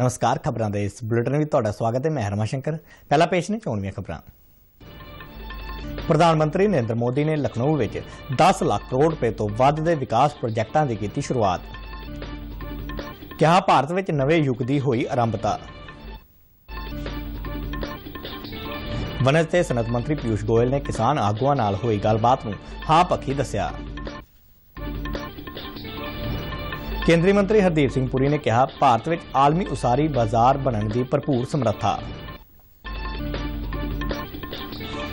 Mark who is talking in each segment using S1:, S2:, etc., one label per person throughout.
S1: ਨਮਸਕਾਰ ਖਬਰਾਂ ਦੇ ਇਸ ਬੁਲੇਟਿਨ ਵਿੱਚ ਤੁਹਾਡਾ ਸਵਾਗਤ ਹੈ ਮੈਂ ਹਰਮਾ ਸ਼ੰਕਰ ਪਹਿਲਾ ਪੇਸ਼ ਨੇ ਚੋਣਵੀਆਂ ਖਬਰਾਂ ਪ੍ਰਧਾਨ ਮੰਤਰੀ ਨਰਿੰਦਰ ਮੋਦੀ ਨੇ ਲਖਨਊ ਵਿੱਚ 10 ਲੱਖ ਕਰੋੜ ਰੁਪਏ ਤੋਂ ਵੱਧ ਦੇ ਵਿਕਾਸ ਪ੍ਰੋਜੈਕਟਾਂ ਦੀ ਕੀਤੀ ਸ਼ੁਰੂਆਤ ਕਿਹਾ ਭਾਰਤ ਵਿੱਚ ਨਵੇਂ ਯੁੱਗ ਦੀ ਹੋਈ ਆਰੰਭਤਾ ਵਨਸਤੇ ਸਨਤ ਮੰਤਰੀ ਪਿਊਸ਼ ਗੋਇਲ ਨੇ ਕਿਸਾਨ ਆਗੂਆਂ ਨਾਲ ਹੋਈ ਗੱਲਬਾਤ ਨੂੰ ਹਾਂ ਪੱਕੀ ਦੱਸਿਆ ਕੇਂਦਰੀ ਮੰਤਰੀ ਹਰਦੀਪ ਸਿੰਘ ਪੁਰੀ ਨੇ ਕਿਹਾ ਭਾਰਤ ਵਿੱਚ ਆਲਮੀ ਉਸਾਰੀ ਬਾਜ਼ਾਰ ਬਣਨ ਦੀ ਭਰਪੂਰ ਸਮਰੱਥਾ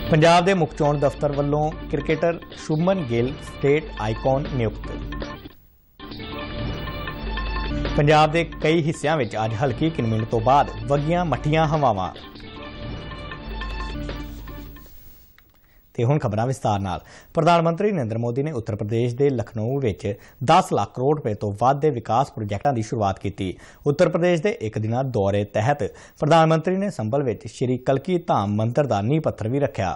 S1: ਪੰਜਾਬ ਦੇ ਮੁੱਖ ਚੋਣ ਦਫ਼ਤਰ ਵੱਲੋਂ cricketer Shubman Gill state icon ਨਿਯੁਕਤ ਪੰਜਾਬ ਦੇ ਕਈ ਹਿੱਸਿਆਂ ਵਿੱਚ ਅੱਜ ਹਲਕੀ ਕਿਨਮਿੰਟ ਤੋਂ ਬਾਅਦ ਵਗੀਆਂ ਮੱਠੀਆਂ ਹਵਾਵਾਂ ਤੇ ਹੁਣ ਖਬਰਾਂ ਵਿਸਤਾਰ ਨਾਲ ਪ੍ਰਧਾਨ ਮੰਤਰੀ ਨਰਿੰਦਰ ਮੋਦੀ ਨੇ ਉੱਤਰ ਪ੍ਰਦੇਸ਼ ਦੇ ਲਖਨਊ ਵਿੱਚ 10 ਲੱਖ ਕਰੋੜ ਰੁਪਏ ਤੋਂ ਵੱਧ ਦੇ ਵਿਕਾਸ ਪ੍ਰੋਜੈਕਟਾਂ ਦੀ ਸ਼ੁਰੂਆਤ ਕੀਤੀ ਉੱਤਰ ਪ੍ਰਦੇਸ਼ ਦੇ ਇੱਕ ਦਿਨਾ ਦੌਰੇ ਤਹਿਤ ਪ੍ਰਧਾਨ ਮੰਤਰੀ ਨੇ ਸੰਭਲ ਵਿੱਚ ਸ਼੍ਰੀ ਕਲਕੀ ਧਾਮ ਮੰਦਿਰ ਦਾ ਨੀਂਹ ਪੱਥਰ ਵੀ ਰੱਖਿਆ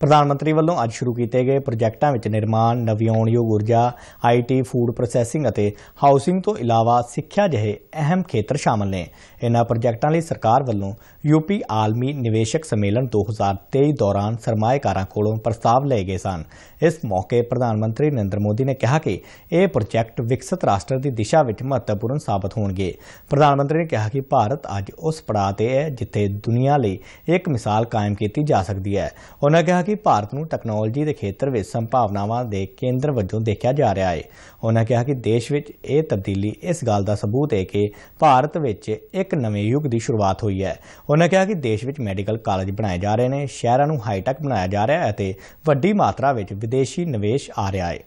S1: ਪ੍ਰਧਾਨ ਮੰਤਰੀ ਵੱਲੋਂ ਅੱਜ ਸ਼ੁਰੂ ਕੀਤੇ ਗਏ ਪ੍ਰੋਜੈਕਟਾਂ ਵਿੱਚ ਨਿਰਮਾਣ, ਨਵਿਆਉਣਯੋਗ ਊਰਜਾ, ਆਈਟੀ, ਫੂਡ ਪ੍ਰੋਸੈਸਿੰਗ ਅਤੇ ਹਾਊਸਿੰਗ ਤੋਂ ਇਲਾਵਾ ਸਿੱਖਿਆ ਜਿਹੇ ਅਹਿਮ ਖੇਤਰ ਸ਼ਾਮਲ ਨੇ। ਇਨ੍ਹਾਂ ਪ੍ਰੋਜੈਕਟਾਂ ਲਈ ਸਰਕਾਰ ਵੱਲੋਂ ਯੂਪੀ ਆਲਮੀ ਨਿਵੇਸ਼ਕ ਸੰਮੇਲਨ 2023 ਦੌਰਾਨ ਸਰਮਾਇਕਾਰਾਂ ਕੋਲੋਂ ਪ੍ਰਸਤਾਵ ਲਏ ਗਏ ਸਨ। ਇਸ ਮੌਕੇ ਪ੍ਰਧਾਨ ਮੰਤਰੀ ਨਰਿੰਦਰ ਮੋਦੀ ਨੇ ਕਿਹਾ ਕਿ ਇਹ ਪ੍ਰੋਜੈਕਟ ਵਿਕਸਿਤ ਰਾਸ਼ਟਰ ਦੀ ਦਿਸ਼ਾ ਵਿੱਚ ਮਹੱਤਵਪੂਰਨ ਸਾਬਤ ਹੋਣਗੇ। ਪ੍ਰਧਾਨ ਮੰਤਰੀ ਨੇ ਕਿਹਾ ਕਿ ਭਾਰਤ ਅੱਜ ਉਸ ਪੜਾਅ ਤੇ ਹੈ ਜਿੱਥੇ ਦੁਨੀਆ ਲਈ ਇੱਕ ਮਿਸਾਲ ਕਾਇਮ ਕੀਤੀ ਜਾ ਸਕਦੀ ਹੈ। ਉਨ੍ਹਾਂ ਕਿਹਾ ਕਿ ਭਾਰਤ ਨੂੰ ਟੈਕਨੋਲੋਜੀ ਦੇ ਖੇਤਰ ਵਿੱਚ ਸੰਭਾਵਨਾਵਾਂ ਦੇ ਕੇਂਦਰ ਵਜੋਂ ਦੇਖਿਆ ਜਾ ਰਿਹਾ ਹੈ ਉਹਨਾਂ ਕਿਹਾ ਕਿ ਦੇਸ਼ ਵਿੱਚ ਇਹ ਤਬਦੀਲੀ ਇਸ ਗੱਲ ਦਾ ਸਬੂਤ ਹੈ ਕਿ ਭਾਰਤ ਵਿੱਚ ਇੱਕ ਨਵੇਂ ਯੁੱਗ ਦੀ ਸ਼ੁਰੂਆਤ ਹੋਈ ਹੈ ਉਹਨਾਂ ਕਿਹਾ ਕਿ ਦੇਸ਼ ਵਿੱਚ ਮੈਡੀਕਲ ਕਾਲਜ ਬਣਾਏ ਜਾ ਰਹੇ ਨੇ ਸ਼ਹਿਰਾਂ ਨੂੰ ਹਾਈਟੈਕ ਬਣਾਇਆ ਜਾ ਰਿਹਾ ਹੈ ਅਤੇ ਵੱਡੀ ਮਾਤਰਾ ਵਿੱਚ ਵਿਦੇਸ਼ੀ ਨਿਵੇਸ਼ ਆ ਰਿਹਾ ਹੈ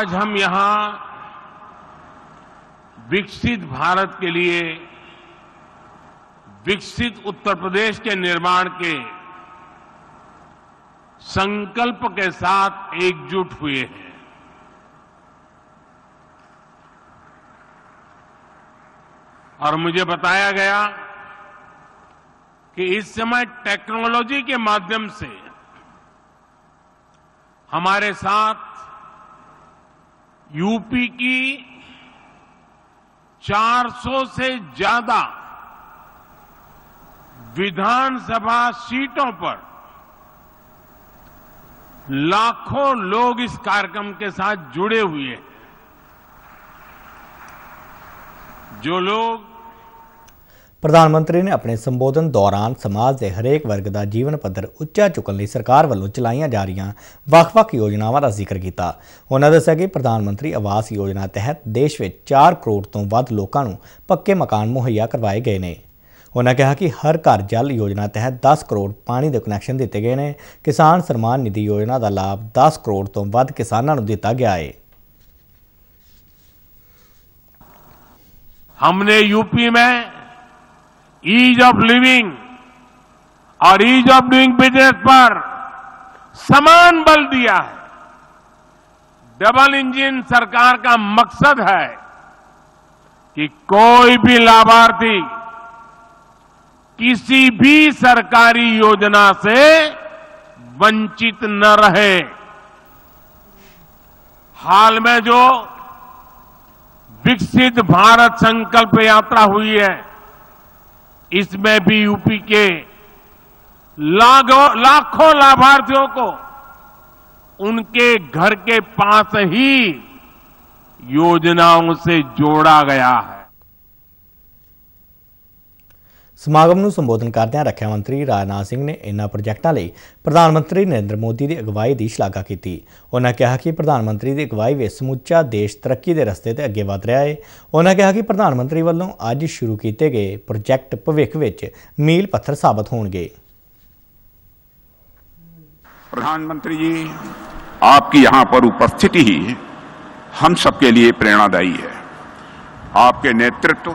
S2: ਅੱਜ ਹਮ ਯਹਾਂ ਵਿਕਸਿਤ ਭਾਰਤ ਕੇ ਲਈ ਵਿਕਸਿਤ ਉੱਤਰ ਪ੍ਰਦੇਸ਼ ਕੇ ਨਿਰਮਾਣ ਕੇ संकल्प के साथ एकजुट हुए हैं और मुझे बताया गया कि इस समय टेक्नोलॉजी के माध्यम से हमारे साथ यूपी की 400 से ज्यादा विधानसभा सीटों पर लाखों लोग इस कार्यक्रम के साथ जुड़े हुए हैं ਜੋ ਲੋਕ
S1: ਪ੍ਰਧਾਨ ਮੰਤਰੀ ਨੇ ਆਪਣੇ ਸੰਬੋਧਨ ਦੌਰਾਨ ਸਮਾਜ ਦੇ ਹਰੇਕ ਵਰਗ ਦਾ ਜੀਵਨ ਪੱਧਰ ਉੱਚਾ ਚੁੱਕਣ ਲਈ ਸਰਕਾਰ ਵੱਲੋਂ ਚਲਾਈਆਂ ਜਾ ਰਹੀਆਂ ਵੱਖ-ਵੱਖ ਯੋਜਨਾਵਾਂ ਦਾ ਜ਼ਿਕਰ ਕੀਤਾ। ਉਹਨਾਂ ਦੱਸਿਆ ਕਿ ਪ੍ਰਧਾਨ ਮੰਤਰੀ ਆਵਾਸ ਯੋਜਨਾ ਤਹਿਤ ਦੇਸ਼ ਵਿੱਚ 4 ਕਰੋੜ ਤੋਂ ਵੱਧ ਲੋਕਾਂ ਨੂੰ ਪੱਕੇ ਮਕਾਨ ਮੁਹੱਈਆ ਕਰਵਾਏ ਗਏ ਨੇ। उन्होंने कहा कि हर घर जल योजना तहत दस करोड़ पानी के कनैक्शन दिए गए हैं किसान सम्मान निधि योजना का लाभ दस करोड़ तो वसानों दिता गया है
S2: हमने यूपी में ईज ऑफ लिविंग और ईज ऑफ डूइंग बिजनेस पर समान बल दिया है डबल इंजन सरकार का मकसद है कि कोई भी लाभार्थी किसी भी सरकारी योजना से वंचित न रहे हाल में जो विकसित भारत संकल्प यात्रा हुई है इसमें भी यूपी के लाखों लाभार्थियों को उनके घर के पास ही योजनाओं से जोड़ा गया है
S1: ਸਮਾਗਮ ਨੂੰ ਸੰਬੋਧਨ ਕਰਦਿਆਂ ਰੱਖਿਆ ਮੰਤਰੀ ਰਾਜਨਾਥ ਸਿੰਘ ਨੇ ਇਨ੍ਹਾਂ ਪ੍ਰੋਜੈਕਟਾਂ ਲਈ ਪ੍ਰਧਾਨ ਮੰਤਰੀ ਨਰਿੰਦਰ ਮੋਦੀ ਦੀ ਅਗਵਾਈ ਦੀ ਸ਼ਲਾਘਾ ਕੀਤੀ ਉਹਨਾਂ ਕਿਹਾ ਕਿ ਪ੍ਰਧਾਨ ਮੰਤਰੀ ਦੀ ਅਗਵਾਈ ਵਿੱਚ ਸਮੁੱਚਾ ਦੇਸ਼ ਤਰੱਕੀ ਦੇ ਰਸਤੇ ਤੇ ਅੱਗੇ ਵਧ ਰਿਹਾ ਹੈ ਉਹਨਾਂ ਕਿਹਾ ਕਿ ਪ੍ਰਧਾਨ ਮੰਤਰੀ ਵੱਲੋਂ ਅੱਜ ਸ਼ੁਰੂ ਕੀਤੇ ਗਏ ਪ੍ਰੋਜੈਕਟ ਭਵਿੱਖ ਵਿੱਚ ਮੀਲ ਪੱਥਰ ਸਾਬਤ ਹੋਣਗੇ
S2: ਪ੍ਰਧਾਨ ਮੰਤਰੀ ਜੀ जी ਯਹਾਂ ਪਰ ਉਪਸਥਿਤੀ ਹੀ ਹਮ ਸਭ ਕੇ ਲਈ ਪ੍ਰੇਰਣਾਦਾਈ ਹੈ ਆਪਕੇ नेतृत्व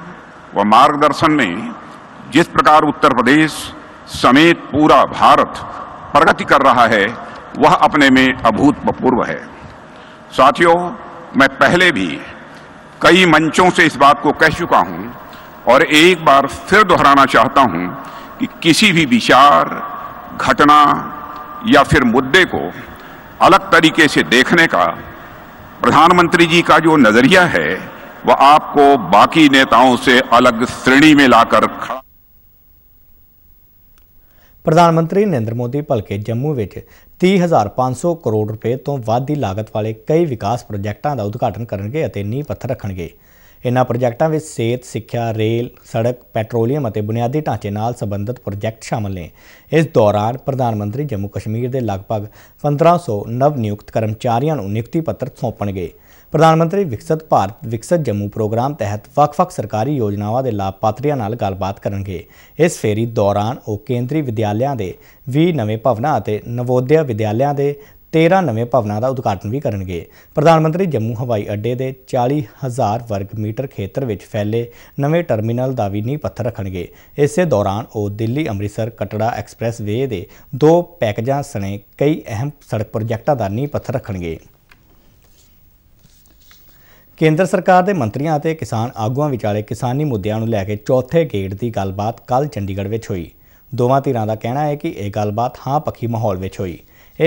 S2: ਵਾ ਮਾਰਗਦਰਸ਼ਨ में जिस प्रकार उत्तर प्रदेश समेत पूरा भारत प्रगति कर रहा है वह अपने में अभूतपूर्व है साथियों मैं पहले भी कई मंचों से इस बात को कह चुका हूं और एक बार फिर दोहराना चाहता हूं कि किसी भी विचार घटना या फिर मुद्दे को अलग तरीके से देखने का प्रधानमंत्री जी का जो नजरिया है वह आपको बाकी नेताओं से अलग श्रेणी में लाकर खड़ा
S1: ਪ੍ਰਧਾਨ ਮੰਤਰੀ ਨਰਿੰਦਰ ਮੋਦੀ ਭਲਕੇ ਜੰਮੂ ਵਿੱਚ 30500 ਕਰੋੜ ਰੁਪਏ ਤੋਂ ਵੱਧ ਦੀ ਲਾਗਤ ਵਾਲੇ ਕਈ ਵਿਕਾਸ ਪ੍ਰੋਜੈਕਟਾਂ ਦਾ ਉਦਘਾਟਨ ਕਰਨਗੇ ਅਤੇ ਨੀਂਹ ਪੱਥਰ ਰੱਖਣਗੇ ਇਨ੍ਹਾਂ ਪ੍ਰੋਜੈਕਟਾਂ ਵਿੱਚ ਸਿਹਤ, ਸਿੱਖਿਆ, ਰੇਲ, ਸੜਕ, ਪੈਟਰੋਲੀਅਮ ਅਤੇ ਬੁਨਿਆਦੀ ਢਾਂਚੇ ਨਾਲ ਸੰਬੰਧਿਤ ਪ੍ਰੋਜੈਕਟ ਸ਼ਾਮਲ ਨੇ। ਇਸ ਦੌਰਾਨ ਪ੍ਰਧਾਨ ਮੰਤਰੀ ਜੰਮੂ ਕਸ਼ਮੀਰ ਦੇ ਲਗਭਗ 1500 ਨਵ ਨਿਯੁਕਤ ਕਰਮਚਾਰੀਆਂ ਨੂੰ ਨਿਯੁਕਤੀ ਪੱਤਰ ਸੌਂਪਣਗੇ। ਪ੍ਰਧਾਨ ਮੰਤਰੀ ਵਿਕਸਿਤ ਭਾਰਤ ਵਿਕਸਿਤ ਜੰਮੂ ਪ੍ਰੋਗਰਾਮ ਤਹਿਤ ਵੱਖ-ਵੱਖ ਸਰਕਾਰੀ ਯੋਜਨਾਵਾਂ ਦੇ ਲਾਭਪਾਤਰੀਆਂ ਨਾਲ ਗੱਲਬਾਤ ਕਰਨਗੇ ਇਸ ਫੇਰੀ ਦੌਰਾਨ ਉਹ ਕੇਂਦਰੀ ਵਿਦਿਆਲਿਆਂ ਦੇ 20 ਨਵੇਂ ਭਵਨਾਂ ਅਤੇ ਨਵੋਦਿਆ ਵਿਦਿਆਲਿਆਂ ਦੇ 13 ਨਵੇਂ ਭਵਨਾਂ ਦਾ ਉਦਘਾਟਨ ਵੀ ਕਰਨਗੇ ਪ੍ਰਧਾਨ ਮੰਤਰੀ ਜੰਮੂ ਹਵਾਈ ਅੱਡੇ ਦੇ 40000 ਵਰਗ ਮੀਟਰ ਖੇਤਰ ਵਿੱਚ ਫੈਲੇ ਨਵੇਂ ਟਰਮੀਨਲ ਦਾ ਵੀ ਨੀਂਹ ਪੱਥਰ ਰੱਖਣਗੇ ਇਸੇ ਦੌਰਾਨ ਉਹ ਦਿੱਲੀ ਅੰਮ੍ਰਿਤਸਰ ਕਟੜਾ ਐਕਸਪ੍ਰੈਸ ਵੇ ਦੇ ਦੋ ਪੈਕੇਜਾਂ ਸਣੇ ਕਈ ਅਹਿਮ ਸੜਕ ਪ੍ਰੋਜੈਕਟਾਂ ਦਾ ਨੀਂਹ ਪੱਥਰ ਰੱਖਣਗੇ ਕੇਂਦਰ ਸਰਕਾਰ ਦੇ ਮੰਤਰੀਆਂ ਅਤੇ ਕਿਸਾਨ ਆਗੂਆਂ ਵਿਚਾਲੇ ਕਿਸਾਨੀ ਮੁੱਦਿਆਂ ਨੂੰ ਲੈ ਕੇ ਚੌਥੇ ਗੇੜ ਦੀ ਗੱਲਬਾਤ ਕੱਲ ਚੰਡੀਗੜ੍ਹ ਵਿੱਚ ਹੋਈ ਦੋਵਾਂ ਧਿਰਾਂ ਦਾ ਕਹਿਣਾ ਹੈ ਕਿ ਇਹ ਗੱਲਬਾਤ ਹਾਂ ਪੱਖੀ ਮਾਹੌਲ ਵਿੱਚ ਹੋਈ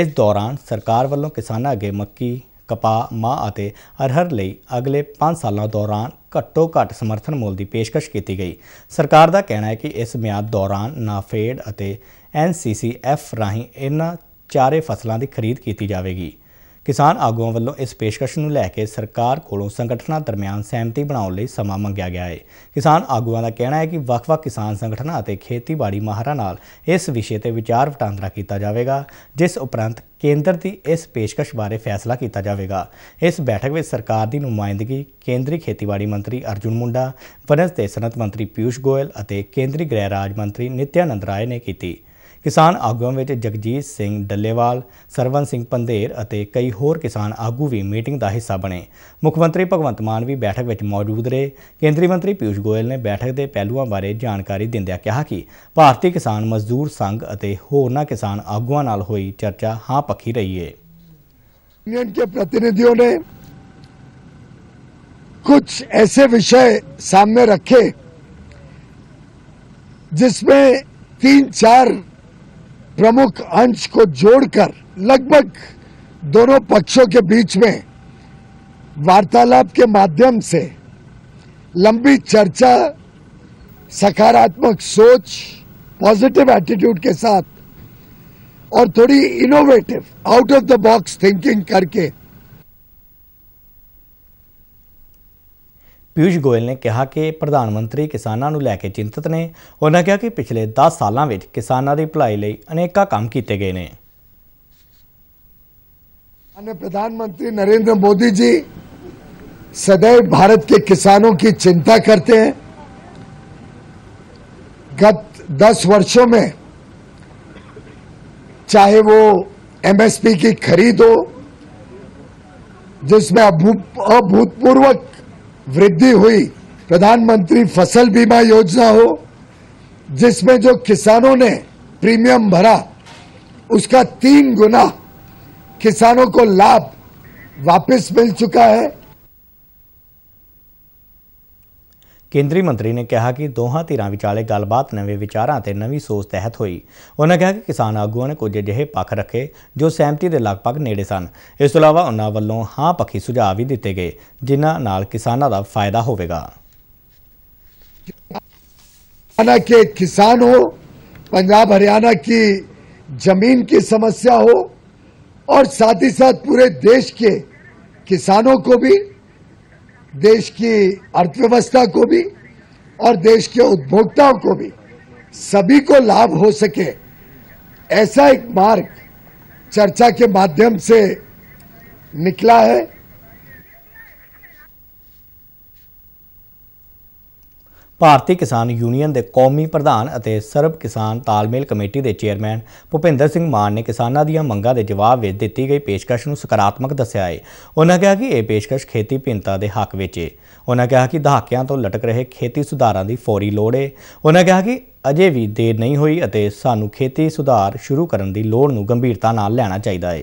S1: ਇਸ ਦੌਰਾਨ ਸਰਕਾਰ ਵੱਲੋਂ ਕਿਸਾਨਾਂ ਅੱਗੇ ਮੱਕੀ ਕਪਾਹ ਮਾਂ ਅਤੇ ਅਰਹਰ ਲਈ ਅਗਲੇ 5 ਸਾਲਾਂ ਦੌਰਾਨ ਘੱਟੋ ਘੱਟ ਸਮਰਥਨ ਮੁੱਲ ਦੀ ਪੇਸ਼ਕਸ਼ ਕੀਤੀ ਗਈ ਸਰਕਾਰ ਦਾ ਕਹਿਣਾ ਹੈ ਕਿ ਇਸ ਮਿਆਦ ਦੌਰਾਨ ਨਾਫੇਡ ਅਤੇ ਐਨਸੀਸੀਐਫ ਰਾਹੀਂ ਇਹਨਾਂ ਚਾਰੇ ਫਸਲਾਂ ਦੀ ਖਰੀਦ ਕੀਤੀ ਜਾਵੇਗੀ ਕਿਸਾਨ ਆਗੂਆਂ ਵੱਲੋਂ ਇਸ ਪੇਸ਼ਕਸ਼ ਨੂੰ ਲੈ ਕੇ ਸਰਕਾਰ ਕੋਲੋਂ ਸੰਗਠਨਾਂ ਦਰਮਿਆਨ ਸਹਿਮਤੀ ਬਣਾਉਣ ਲਈ ਸਮਾਂ ਮੰਗਿਆ ਗਿਆ ਹੈ ਕਿਸਾਨ ਆਗੂਆਂ ਦਾ ਕਹਿਣਾ ਹੈ ਕਿ ਵੱਖ-ਵੱਖ ਕਿਸਾਨ ਸੰਗਠਨਾਂ ਅਤੇ ਖੇਤੀਬਾੜੀ ਮਾਹਰਾਂ ਨਾਲ ਇਸ ਵਿਸ਼ੇ ਤੇ ਵਿਚਾਰ ਵਟਾਂਦਰਾ ਕੀਤਾ ਜਾਵੇਗਾ ਜਿਸ ਉਪਰੰਤ ਕੇਂਦਰ ਦੀ ਇਸ ਪੇਸ਼ਕਸ਼ ਬਾਰੇ ਫੈਸਲਾ ਕੀਤਾ ਜਾਵੇਗਾ ਇਸ ਬੈਠਕ ਵਿੱਚ ਸਰਕਾਰ ਦੀ ਨੁਮਾਇੰਦਗੀ ਕੇਂਦਰੀ ਖੇਤੀਬਾੜੀ ਮੰਤਰੀ ਅਰਜੁਨ ਮੁੰਡਾ ਵਣਜ ਤੇ ਸਨਤ ਮੰਤਰੀ ਪਿਊਸ਼ ਗੋਇਲ ਅਤੇ ਕੇਂਦਰੀ ਗ੍ਰਹਿ ਰਾਜ ਮੰਤਰੀ ਨਿਤਿਆਨੰਦ ਰਾਏ ਨੇ ਕੀਤੀ ਕਿਸਾਨ ਆਗੂਆਂ ਵਿੱਚ ਜਗਜੀਤ ਸਿੰਘ ਡੱਲੇਵਾਲ, ਸਰਵਨ ਸਿੰਘ ਪੰਧੇਰ ਅਤੇ ਕਈ ਹੋਰ ਕਿਸਾਨ ਆਗੂ ਵੀ ਮੀਟਿੰਗ ਦਾ ਹਿੱਸਾ ਬਣੇ। ਮੁੱਖ ਮੰਤਰੀ ਭਗਵੰਤ ਮਾਨ ਵੀ ਬੈਠਕ ਵਿੱਚ ਮੌਜੂਦ ਰਹੇ। ਕੇਂਦਰੀ ਮੰਤਰੀ ਪਿਊਸ਼ ਗੋਇਲ ਨੇ ਬੈਠਕ ਦੇ ਪਹਿਲੂਆਂ ਬਾਰੇ ਜਾਣਕਾਰੀ ਦਿੰਦਿਆਂ ਕਿਹਾ ਕਿ ਭਾਰਤੀ ਕਿਸਾਨ ਮਜ਼ਦੂਰ ਸੰਘ ਅਤੇ ਹੋਰਨਾਂ ਕਿਸਾਨ ਆਗੂਆਂ ਨਾਲ ਹੋਈ ਚਰਚਾ ਹਾਂ ਪੱਖੀ ਰਹੀ ਹੈ।
S3: ਦੇ ਪ੍ਰਤੀਨਿਧੀਆਂ ਨੇ ਕੁਝ ਐਸੇ ਵਿਸ਼ੇ ਸਾਹਮਣੇ ਰੱਖੇ ਜਿਸ ਵਿੱਚ ਤਿੰਨ ਚਾਰ प्रमुख अंश को जोड़कर लगभग दोनों पक्षों के बीच में वार्तालाप के माध्यम से लंबी चर्चा सकारात्मक सोच पॉजिटिव एटीट्यूड के साथ और थोड़ी innovative out of the box thinking करके
S1: पीयूष गोयल ने कहा कि प्रधानमंत्री किसानों लैके चिंतित ने उन्होंने कहा कि पिछले दस साल किसानों की भलाई लनेक काम किए गए ने
S3: प्रधानमंत्री नरेंद्र मोदी जी सदैव भारत के किसानों की चिंता करते हैं गत दस वर्षों में चाहे वो एमएसपी की खरीद हो जिसमें अभूतपूर्वक वृद्धि हुई प्रधानमंत्री फसल बीमा योजना हो जिसमें जो किसानों ने प्रीमियम भरा उसका तीन गुना किसानों को लाभ वापस मिल चुका है
S1: ਕੇਂਦਰੀ ਮੰਤਰੀ ਨੇ ਕਿਹਾ ਕਿ ਦੋਹਾਂ ਧਿਰਾਂ ਵਿਚਾਲੇ ਗੱਲਬਾਤ ਨਵੇਂ ਵਿਚਾਰਾਂ ਤੇ ਨਵੀਂ ਸੋਚ ਤਹਿਤ ਹੋਈ ਉਹਨਾਂ ਕਿਹਾ ਕਿ ਕਿਸਾਨ ਆਗੂਆਂ ਨੇ ਕੁਝ ਅਜਿਹੇ ਪੱਖ ਰੱਖੇ ਜੋ ਸਹਿਮਤੀ ਦੇ ਲਗਭਗ ਨੇੜੇ ਸਨ ਇਸ ਤੋਂ ਇਲਾਵਾ ਉਹਨਾਂ ਵੱਲੋਂ ਹਾਂ ਪੱਖੀ ਸੁਝਾਅ ਵੀ ਦਿੱਤੇ ਗਏ ਜਿਨ੍ਹਾਂ ਨਾਲ ਕਿਸਾਨਾਂ ਦਾ ਫਾਇਦਾ ਹੋਵੇਗਾ
S3: ਹਨਾ ਕਿ ਕਿਸਾਨ ਹੋ, ਪੰਜਾਬ ਹਰਿਆਣਾ ਕੀ ਜ਼ਮੀਨ ਕੀ ਸਮੱਸਿਆ ਹੋ ਔਰ ਸਾਥ ही साथ पूरे देश के किसानों को देश की अर्थव्यवस्था को भी और देश के उपभोक्ताओं को भी सभी को लाभ हो सके ऐसा एक मार्ग चर्चा के माध्यम से निकला है
S1: ਭਾਰਤੀ ਕਿਸਾਨ ਯੂਨੀਅਨ ਦੇ ਕੌਮੀ ਪ੍ਰਧਾਨ ਅਤੇ ਸਰਬ ਕਿਸਾਨ ਤਾਲਮੇਲ ਕਮੇਟੀ ਦੇ ਚੇਅਰਮੈਨ ਭੁਪਿੰਦਰ ਸਿੰਘ ਮਾਨ ਨੇ ਕਿਸਾਨਾਂ ਦੀਆਂ ਮੰਗਾਂ ਦੇ ਜਵਾਬ ਵਿੱਚ ਦਿੱਤੀ ਗਈ ਪੇਸ਼ਕਸ਼ ਨੂੰ ਸਕਾਰਾਤਮਕ ਦੱਸਿਆ ਹੈ ਉਹਨਾਂ ਕਿਹਾ ਕਿ ਇਹ ਪੇਸ਼ਕਸ਼ ਖੇਤੀ ਭਿੰਨਤਾ ਦੇ ਹੱਕ ਵਿੱਚ ਹੈ ਉਹਨਾਂ ਕਿਹਾ ਕਿ ਦਹਾਕਿਆਂ ਤੋਂ ਲਟਕ ਰਹੇ ਖੇਤੀ ਸੁਧਾਰਾਂ ਦੀ ਫੌਰੀ ਲੋੜ ਹੈ ਉਹਨਾਂ ਕਿਹਾ ਕਿ ਅਜੇ ਵੀ ਦੇਰ ਨਹੀਂ ਹੋਈ ਅਤੇ ਸਾਨੂੰ ਖੇਤੀ ਸੁਧਾਰ ਸ਼ੁਰੂ ਕਰਨ ਦੀ ਲੋੜ ਨੂੰ ਗੰਭੀਰਤਾ ਨਾਲ ਲੈਣਾ ਚਾਹੀਦਾ ਹੈ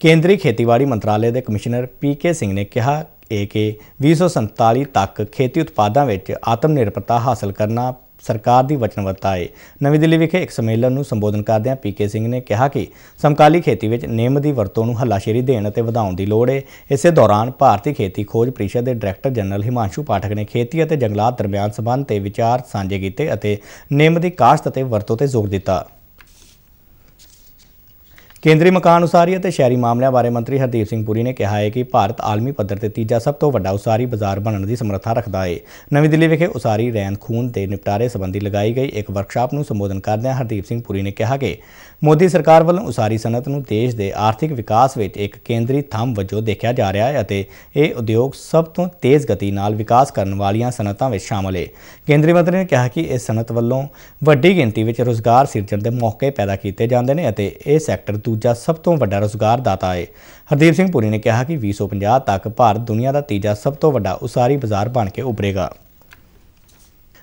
S1: ਕੇਂਦਰੀ ਖੇਤੀਬਾੜੀ ਮੰਤਰਾਲੇ ਦੇ ਕਮਿਸ਼ਨਰ ਪੀਕੇ ਸਿੰਘ ਨੇ ਕਿਹਾ ਕਿ 2047 ਤੱਕ ਖੇਤੀ ਉਤਪਾਦਾਂ ਵਿੱਚ ਆਤਮ ਨਿਰਭਰਤਾ ਹਾਸਲ ਕਰਨਾ ਸਰਕਾਰ ਦੀ ਵਚਨਬੱਧਤਾ ਹੈ ਨਵੀਂ ਦਿੱਲੀ ਵਿਖੇ ਇੱਕ ਸੰਮੇਲਨ ਨੂੰ ਸੰਬੋਧਨ ਕਰਦਿਆਂ ਪੀਕੇ ਸਿੰਘ ਨੇ ਕਿਹਾ ਕਿ ਸਮਕਾਲੀ ਖੇਤੀ ਵਿੱਚ ਨਿਯਮ ਦੀ ਵਰਤੋਂ ਨੂੰ ਹੱਲਾਸ਼ੇਰੀ ਦੇਣ ਅਤੇ ਵਧਾਉਣ ਦੀ ਲੋੜ ਹੈ ਇਸੇ ਦੌਰਾਨ ਭਾਰਤੀ ਖੇਤੀ ਖੋਜ ਪ੍ਰੀਸ਼ਦ ਦੇ ਡਾਇਰੈਕਟਰ ਜਨਰਲ ਹਿਮਾਂਸ਼ੂ ਪਾਠਕ ਨੇ ਖੇਤੀ ਅਤੇ ਜੰਗਲਾਤ ਦਰਮਿਆਨ ਸਬੰਧ ਤੇ ਵਿਚਾਰ ਸਾਂਝੇ ਕੀਤੇ ਅਤੇ ਨਿਯਮ ਦੀ ਕਾਸ਼ਤ ਅਤੇ ਵਰਤੋਂ ਤੇ ਜ਼ੋਰ ਦਿੱਤਾ ਕੇਂਦਰੀ ਮਕਾਨ ਉਸਾਰੀ ਅਤੇ ਸ਼ਹਿਰੀ ਮਾਮਲਿਆਂ ਬਾਰੇ ਮੰਤਰੀ ਹਰਦੀਪ ਸਿੰਘ ਪੁਰੀ ਨੇ ਕਿਹਾ ਹੈ ਕਿ ਭਾਰਤ ਆਲਮੀ ਪੱਧਰ ਤੇ ਤੀਜਾ ਸਭ ਤੋਂ ਵੱਡਾ ਉਸਾਰੀ ਬਾਜ਼ਾਰ ਬਣਨ ਦੀ ਸਮਰੱਥਾ ਰੱਖਦਾ ਹੈ ਨਵੀਂ ਦਿੱਲੀ ਵਿਖੇ ਉਸਾਰੀ ਰਹਿੰਦ ਖੂਨ ਦੇ ਨਿਪਟਾਰੇ ਸੰਬੰਧੀ ਲਗਾਈ ਗਈ ਇੱਕ ਵਰਕਸ਼ਾਪ ਨੂੰ ਸੰਬੋਧਨ ਕਰਦਿਆਂ ਹਰਦੀਪ ਸਿੰਘ ਪੁਰੀ ਨੇ ਕਿਹਾ ਕਿ ਮੋਦੀ ਸਰਕਾਰ ਵੱਲੋਂ ਉਸਾਰੀ ਸਨਅਤ ਨੂੰ ਦੇਸ਼ ਦੇ ਆਰਥਿਕ ਵਿਕਾਸ ਵਿੱਚ ਇੱਕ ਕੇਂਦਰੀ ਥੰਮ ਵਜੋਂ ਦੇਖਿਆ ਜਾ ਰਿਹਾ ਹੈ ਅਤੇ ਇਹ ਉਦਯੋਗ ਸਭ ਤੋਂ ਤੇਜ਼ ਗਤੀ ਨਾਲ ਵਿਕਾਸ ਕਰਨ ਵਾਲੀਆਂ ਸਨਅਤਾਂ ਵਿੱਚ ਸ਼ਾਮਲ ਹੈ ਕੇਂਦਰੀ ਮੰਤਰੀ ਨੇ ਕਿਹਾ ਕਿ ਇਸ ਸਨਅਤ ਵੱਲੋਂ ਵੱਡੀ ਗਿਣਤੀ ਵਿੱਚ ਰੋਜ਼ਗਾਰ ਸਿਰਜਣ ਦੇ ਮੌਕੇ ਪੈਦਾ ਕੀਤੇ ਜਾਂਦੇ ਨੇ ਅਤੇ ਇਹ ਸੈਕਟਰ ਦੂਜਾ ਸਭ ਤੋਂ ਵੱਡਾ ਰੋਜ਼ਗਾਰ ਦਾਤਾ ਹੈ ਹਰਦੀਪ ਸਿੰਘ ਪੁਰੀ ਨੇ ਕਿਹਾ ਕਿ 2050 ਤੱਕ ਭਾਰਤ ਦੁਨੀਆ ਦਾ ਤੀਜਾ ਸਭ ਤੋਂ ਵੱਡਾ ਉਸਾਰੀ ਬਾਜ਼ਾਰ ਬਣ ਕੇ ਉਭਰੇਗਾ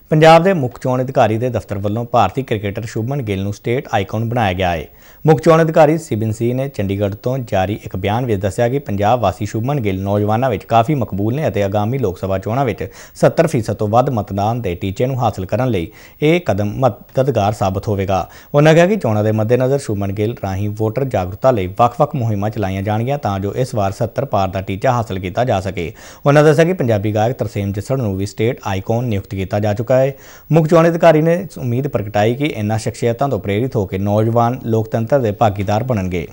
S1: ਪੰਜਾਬ ਦੇ ਮੁੱਖ ਚੋਣ ਅਧਿਕਾਰੀ ਦੇ ਦਫ਼ਤਰ ਵੱਲੋਂ ਭਾਰਤੀ ਕ੍ਰਿਕਟਰ ਸ਼ੁਭਮਨ ਗਿੱਲ ਨੂੰ ਸਟੇਟ ਆਈਕਨ ਬਣਾਇਆ ਗਿਆ ਹੈ ਮੁੱਖ ਚੋਣ ਅਧਿਕਾਰੀ ਸਿਬਨ ਸੀ ਨੇ ਚੰਡੀਗੜ੍ਹ ਤੋਂ ਜਾਰੀ ਇੱਕ ਬਿਆਨ ਵਿੱਚ ਦੱਸਿਆ ਕਿ ਪੰਜਾਬ ਵਾਸੀ ਸ਼ੁਭਮਨ ਗਿੱਲ ਨੌਜਵਾਨਾਂ ਵਿੱਚ ਕਾਫੀ ਮਕਬੂਲ ਨੇ ਅਤੇ ਆਗਾਮੀ ਲੋਕ ਸਭਾ ਚੋਣਾਂ ਵਿੱਚ 70% ਤੋਂ ਵੱਧ ਮਤਦਾਨ ਦੇ ਟੀਚੇ ਨੂੰ ਹਾਸਲ ਕਰਨ ਲਈ ਇਹ ਕਦਮ ਮਦਦਗਾਰ ਸਾਬਤ ਹੋਵੇਗਾ ਉਹਨਾਂ ਕਿਹਾ ਕਿ ਚੋਣਾਂ ਦੇ ਮੱਦੇਨਜ਼ਰ ਸ਼ੁਭਮਨ ਗਿੱਲ ਰਾਹੀਂ ਵੋਟਰ ਜਾਗਰੂਕਤਾ ਲਈ ਵੱਖ-ਵੱਖ ਮੁਹਿੰਮਾਂ ਚਲਾਈਆਂ ਜਾਣਗੀਆਂ ਤਾਂ ਜੋ ਇਸ ਵਾਰ 70 ਪਾਰ ਦਾ ਟੀਚਾ ਹਾਸਲ ਕੀਤਾ ਜਾ ਸਕੇ ਉਹਨਾਂ ਦੱਸਿਆ ਕਿ ਪੰਜਾਬੀ ਗਾਇਕ ਤਰਸੇਮ ਜਸੜ ਨੂੰ ਵੀ ਸਟੇਟ ਆਈਕਨ ਨਿਯੁਕਤ ਕੀਤਾ ਜਾ ਚੁੱਕਾ ਚੁੱਕਾ ਹੈ ਮੁੱਖ ਚੋਣ ਅਧਿਕਾਰੀ ਨੇ ਉਮੀਦ ਪ੍ਰਗਟਾਈ ਕਿ ਇਨ੍ਹਾਂ ਸ਼ਖਸੀਅਤਾਂ ਤੋਂ ਪ੍ਰੇਰਿਤ ਹੋ ਕੇ ਨੌਜਵਾਨ ਲੋਕਤੰਤਰ ਦੇ ਭਾਗੀਦਾਰ ਬਣਨਗੇ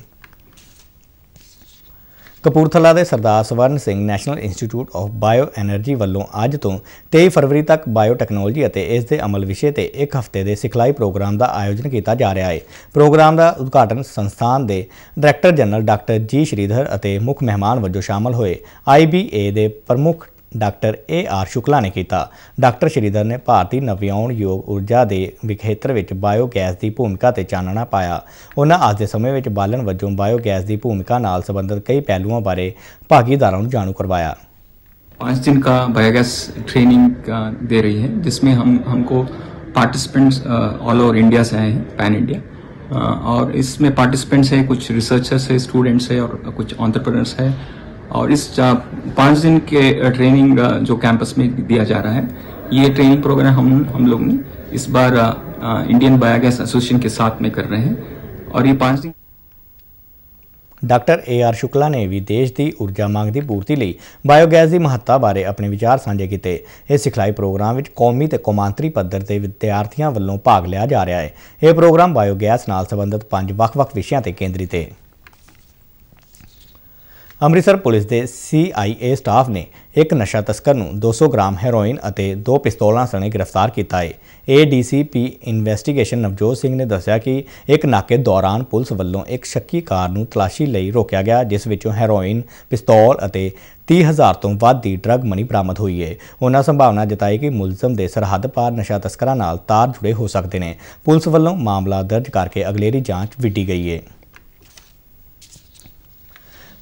S1: ਕਪੂਰਥਲਾ ਦੇ Sardar Swaran Singh national institute of bio energy ਵੱਲੋਂ ਅੱਜ ਤੋਂ 23 ਫਰਵਰੀ ਤੱਕ ਬਾਇਓ ਟੈਕਨੋਲੋਜੀ ਅਤੇ ਇਸ ਦੇ ਅਮਲ ਵਿਸ਼ੇ ਤੇ ਇੱਕ ਹਫ਼ਤੇ ਦੇ ਸਿਖਲਾਈ ਪ੍ਰੋਗਰਾਮ ਦਾ ਆਯੋਜਨ ਕੀਤਾ ਜਾ ਰਿਹਾ ਹੈ ਪ੍ਰੋਗਰਾਮ ਦਾ ਉਦਘਾਟਨ ਸੰਸਥਾਨ ਦੇ ਡਾਇਰੈਕਟਰ ਜਨਰਲ ਡਾਕਟਰ ਜੀ ਸ਼੍ਰੀਧਰ ਅਤੇ ਮੁੱਖ ਮਹਿਮਾਨ ਵਜੋਂ ਸ਼ਾਮਲ ਹੋਏ ਆਈਬੀਏ ਦੇ ਪ੍ਰਮੁੱਖ ਡਾਕਟਰ ਏ ਆਰ ਸ਼ੁਕਲਾ ਨੇ ਕੀਤਾ ਡਾਕਟਰ ਸ਼੍ਰੀਧਰ ਨੇ ਭਾਰਤੀ ਨਵਿਆਉਣ ਯੋਗ ਊਰਜਾ ਦੇ ਵਿਖੇਤਰ ਵਿੱਚ ਬਾਇਓਗੈਸ ਦੀ ਭੂਮਿਕਾ ਤੇ ਚਾਨਣਾ ਪਾਇਆ ਉਹਨਾਂ ਅੱਜ ਦੇ ਸਮੇਂ ਵਿੱਚ ਬਾਲਣ ਬਾਇਓ ਬਾਇਓਗੈਸ ਦੀ ਭੂਮਿਕਾ ਨਾਲ ਸੰਬੰਧਿਤ ਕਈ ਪਹਿਲੂਆਂ ਬਾਰੇ ਭਾਗੀਦਾਰਾਂ ਨੂੰ ਜਾਣੂ ਕਰਵਾਇਆ पाँच दिन का ਟ੍ਰੇਨਿੰਗ ਦੇ ਰਹੀ ਹੈ ਜਿਸ ਵਿੱਚ ਹਮ ਹਮਕੋ ਪਾਰਟਿਸਪੈਂਟਸ ਆਲ ਓਵਰ ਇੰਡੀਆ ਸੇ ਹੈ ਪੈਨ ਇੰਡੀਆ ਔਰ ਇਸ ਵਿੱਚ ਪਾਰਟਿਸਪੈਂਟਸ ਹੈ ਕੁਝ ਰਿਸਰਚਰਸ ਹੈ ਸਟੂਡੈਂਟਸ ਹੈ ਔਰ ਕੁਝ ऑन्टरप्रनर्स ਹੈ और इस पाँच दिन के ट्रेनिंग जो कैंपस में दिया जा रहा है ये ट्रेनिंग प्रोग्राम हम हम लोग इस बार इंडियन बायोगैस एसोसिएशन के साथ में कर रहे हैं और ये पाँच दिन डॉक्टर ए आर शुक्ला ने भी देश की ऊर्जा मांग की पूर्ति लिए बायोगैस की महत्ता बारे अपने विचार सजे किए इस सिखलाई प्रोग्राम कौमी तो कौमांतरी पद्धर के विद्यार्थियों वालों भाग लिया जा रहा है यह प्रोग्राम बायोगैस संबंधित पांच वक् वक् विषयों पर केंद्रित है ਅੰਮ੍ਰਿਤਸਰ ਪੁਲਿਸ ਦੇ ਸੀਆਈਏ ਸਟਾਫ ਨੇ ਇੱਕ ਨਸ਼ਾ ਤਸਕਰ ਨੂੰ 200 ਗ੍ਰਾਮ ਹੈਰੋਇਨ ਅਤੇ ਦੋ ਪਿਸਤੌਲਾਂ ਸਣੇ ਗ੍ਰਿਫਤਾਰ ਕੀਤਾ ਹੈ। ਏਡੀਸੀਪੀ ਇਨਵੈਸਟੀਗੇਸ਼ਨ ਨਵਜੋਤ ਸਿੰਘ ਨੇ ਦੱਸਿਆ ਕਿ ਇੱਕ ਨਾਕੇ ਦੌਰਾਨ ਪੁਲਿਸ ਵੱਲੋਂ ਇੱਕ ਸ਼ੱਕੀ ਕਾਰ ਨੂੰ ਤਲਾਸ਼ੀ ਲਈ ਰੋਕਿਆ ਗਿਆ ਜਿਸ ਵਿੱਚੋਂ ਹੈਰੋਇਨ, ਪਿਸਤੌਲ ਅਤੇ 30000 ਤੋਂ ਵੱਧ ਦੀ ਡਰੱਗ ਮਨੀ ਬਰਾਮਦ ਹੋਈ ਹੈ। ਉਹਨਾਂ ਸੰਭਾਵਨਾ ਜਤਾਈ ਕਿ ਮੁਲਜ਼ਮ ਦੇ ਸਰਹੱਦ ਪਾਰ ਨਸ਼ਾ ਤਸਕਰਾਂ ਨਾਲ ਤਾਰ ਜੁੜੇ ਹੋ ਸਕਦੇ ਨੇ। ਪੁਲਿਸ ਵੱਲੋਂ ਮਾਮਲਾ ਦਰਜ ਕਰਕੇ ਅਗਲੇਰੀ ਜਾਂਚ ਵਿੱਢੀ ਗਈ ਹੈ।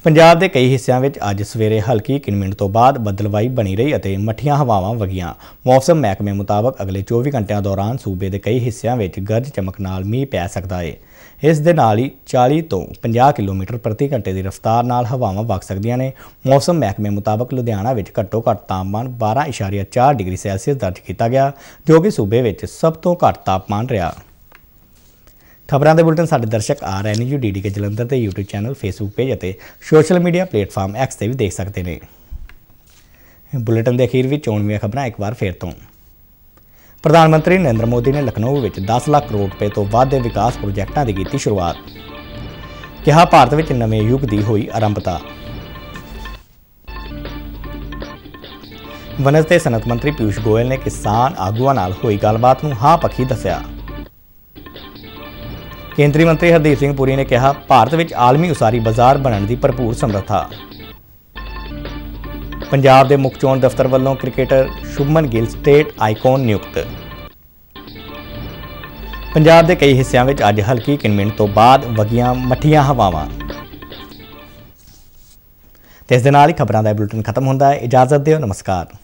S1: ਪੰਜਾਬ ਦੇ ਕਈ ਹਿੱਸਿਆਂ ਵਿੱਚ ਅੱਜ ਸਵੇਰੇ ਹਲਕੀ ਕਿਨਮਿੰਟ ਤੋਂ ਬਾਅਦ ਬਦਲਵਾਈ ਬਣੀ ਰਹੀ ਅਤੇ ਮੱਠੀਆਂ ਹਵਾਵਾਂ ਵਗੀਆਂ ਮੌਸਮ ਮਹਿਕਮੇ ਮੁਤਾਬਕ ਅਗਲੇ 24 ਘੰਟਿਆਂ ਦੌਰਾਨ ਸੂਬੇ ਦੇ ਕਈ ਹਿੱਸਿਆਂ ਵਿੱਚ ਗਰਜ ਚਮਕ ਨਾਲ ਮੀਂਹ ਪੈ ਸਕਦਾ ਹੈ ਇਸ ਦੇ ਨਾਲ ਹੀ 40 ਤੋਂ 50 ਕਿਲੋਮੀਟਰ ਪ੍ਰਤੀ ਘੰਟੇ ਦੀ ਰਫ਼ਤਾਰ ਨਾਲ ਹਵਾਵਾਂ ਵਗ ਸਕਦੀਆਂ ਨੇ ਮੌਸਮ ਮਹਿਕਮੇ ਮੁਤਾਬਕ ਲੁਧਿਆਣਾ ਵਿੱਚ ਘੱਟੋ ਘੱਟ ਤਾਪਮਾਨ 12.4 ਡਿਗਰੀ ਸੈਲਸੀਅਸ ਦਰਜ ਕੀਤਾ ਗਿਆ ਜੋ ਕਿ ਸੂਬੇ ਵਿੱਚ ਸਭ ਤੋਂ ਘੱਟ ਤਾਪਮਾਨ ਰਿਹਾ ਖਬਰਾਂ ਦੇ ਬੁਲਟਨ ਸਾਡੇ ਦਰਸ਼ਕ ਆ ਰਹੇ ਨੇ ਜੀ ਡੀਡੀ ਕੇ ਜਲੰਧਰ ਤੇ YouTube ਚੈਨਲ Facebook ਪੇਜ ਅਤੇ ਸੋਸ਼ਲ ਮੀਡੀਆ ਪਲੇਟਫਾਰਮ X ਤੇ ਵੀ ਦੇਖ ਸਕਦੇ ਨੇ ਬੁਲੇਟਿਨ ਦੇ ਅਖੀਰ ਵਿੱਚ ਚੋਣਵੀਆਂ ਖਬਰਾਂ ਇੱਕ ਵਾਰ ਫੇਰ ਤੋਂ ਪ੍ਰਧਾਨ ਮੰਤਰੀ ਨਰਿੰਦਰ ਮੋਦੀ ਨੇ ਲਖਨਊ ਵਿੱਚ 10 ਲੱਖ ਕਰੋੜ ਰੁਪਏ ਤੋਂ ਵੱਧ ਦੇ ਵਿਕਾਸ ਪ੍ਰੋਜੈਕਟਾਂ ਦੀ ਕੀਤੀ ਸ਼ੁਰੂਆਤ ਕਿਹਾ ਭਾਰਤ ਵਿੱਚ ਨਵੇਂ ਯੁੱਗ ਦੀ ਹੋਈ ਆਰੰਭਤਾ ਵਨਸਤੇ ਸਨਤ ਮੰਤਰੀ ਪਿਊਸ਼ ਗੋਇਲ ਨੇ ਕਿਸਾਨ ਆਗੂਆਂ ਨਾਲ ਹੋਈ ਗੱਲਬਾਤ ਨੂੰ ਹਾਂ ਪੱਖੀ ਦੱਸਿਆ ਕੇਂਦਰੀ ਮੰਤਰੀ ਹਰਦੀਪ ਸਿੰਘ ਪੁਰੀ ਨੇ ਕਿਹਾ ਭਾਰਤ ਵਿੱਚ ਆਲਮੀ ਉਸਾਰੀ ਬਾਜ਼ਾਰ ਬਣਨ ਦੀ ਭਰਪੂਰ ਸਮਰੱਥਾ ਪੰਜਾਬ ਦੇ ਮੁੱਖ ਚੋਣ ਦਫ਼ਤਰ ਵੱਲੋਂ cricketer Shubman Gill state icon ਨਿਯੁਕਤ ਪੰਜਾਬ ਦੇ ਕਈ ਹਿੱਸਿਆਂ ਵਿੱਚ ਅੱਜ ਹਲਕੀ ਕਿਣਮਿਣ ਤੋਂ ਬਾਅਦ ਵਗੀਆਂ ਮੱਠੀਆਂ ਹਵਾਵਾਂ ਤੇ ਇਸ ਦੇ ਨਾਲ ਹੀ ਖਬਰਾਂ ਦਾ ਬੁਲਟਨ ਖਤਮ ਹੁੰਦਾ ਹੈ ਇਜਾਜ਼ਤ ਦਿਓ ਨਮਸਕਾਰ